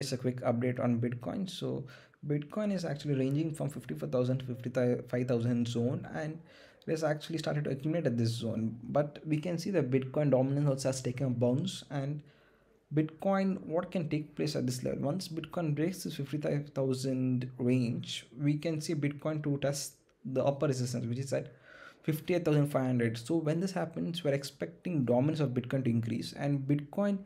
It's a quick update on Bitcoin. So Bitcoin is actually ranging from 54,000 to 55,000 zone and it has actually started to accumulate at this zone. But we can see that Bitcoin dominance also has taken a bounce and Bitcoin, what can take place at this level? Once Bitcoin breaks this 55,000 range, we can see Bitcoin to test the upper resistance, which is at 58,500. So when this happens, we're expecting dominance of Bitcoin to increase and Bitcoin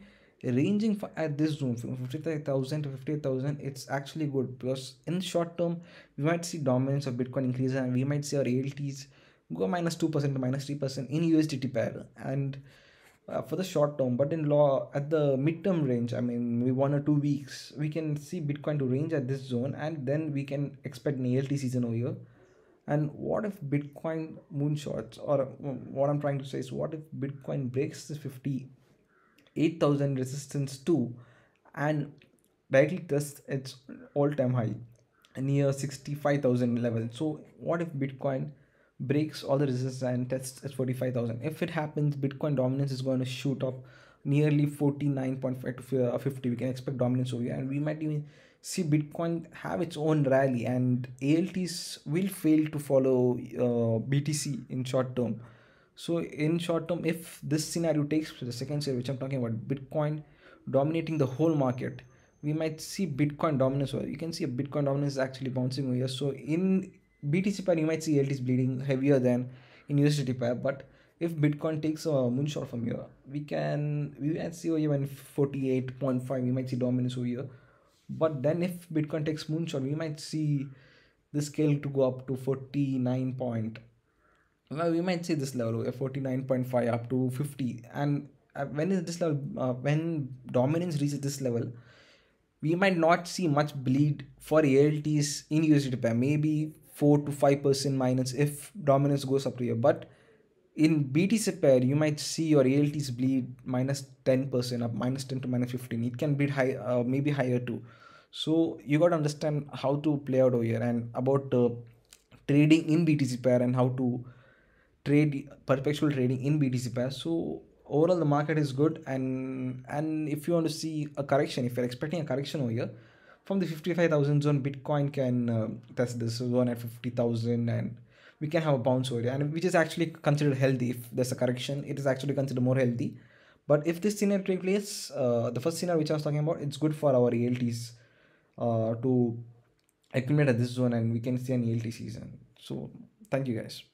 ranging at this zone from 55000 to fifty thousand, it's actually good plus in short term we might see dominance of bitcoin increase and we might see our alt's go minus 2% to minus 3% in usdt pair and uh, for the short term but in law at the midterm range i mean maybe one or two weeks we can see bitcoin to range at this zone and then we can expect an alt season over here and what if bitcoin moonshots or what i'm trying to say is what if bitcoin breaks the 50 8000 resistance too, and directly tests its all-time high near 65000 level so what if bitcoin breaks all the resistance and tests at 45000 if it happens bitcoin dominance is going to shoot up nearly 49.5 to uh, 50 we can expect dominance over here and we might even see bitcoin have its own rally and alts will fail to follow uh, btc in short term so in short term if this scenario takes the second scenario which i'm talking about bitcoin dominating the whole market we might see bitcoin dominance or you can see a bitcoin dominance is actually bouncing here so in btc pair you might see lts bleeding heavier than in usdt pair but if bitcoin takes a moonshot from here we can we can see even 48.5 we might see dominance over here but then if bitcoin takes moonshot we might see the scale to go up to 49 well, we might say this level 49.5 up to 50 and uh, when is this level uh, when dominance reaches this level we might not see much bleed for ALTs in USD pair maybe 4 to 5% minus if dominance goes up to here but in BTC pair you might see your ALTs bleed 10% up minus 10 to minus 15 it can bleed high uh, maybe higher too so you got to understand how to play out over here and about uh, trading in BTC pair and how to trade perpetual trading in BTC Pair. So overall the market is good and and if you want to see a correction, if you're expecting a correction over here, from the 55,000 zone, Bitcoin can uh, test this zone at 50,000 and we can have a bounce over here and which is actually considered healthy if there's a correction it is actually considered more healthy but if this scenario takes place uh, the first scenario which i was talking about it's good for our elts uh, to accumulate at this zone and we can see an elt season so thank you guys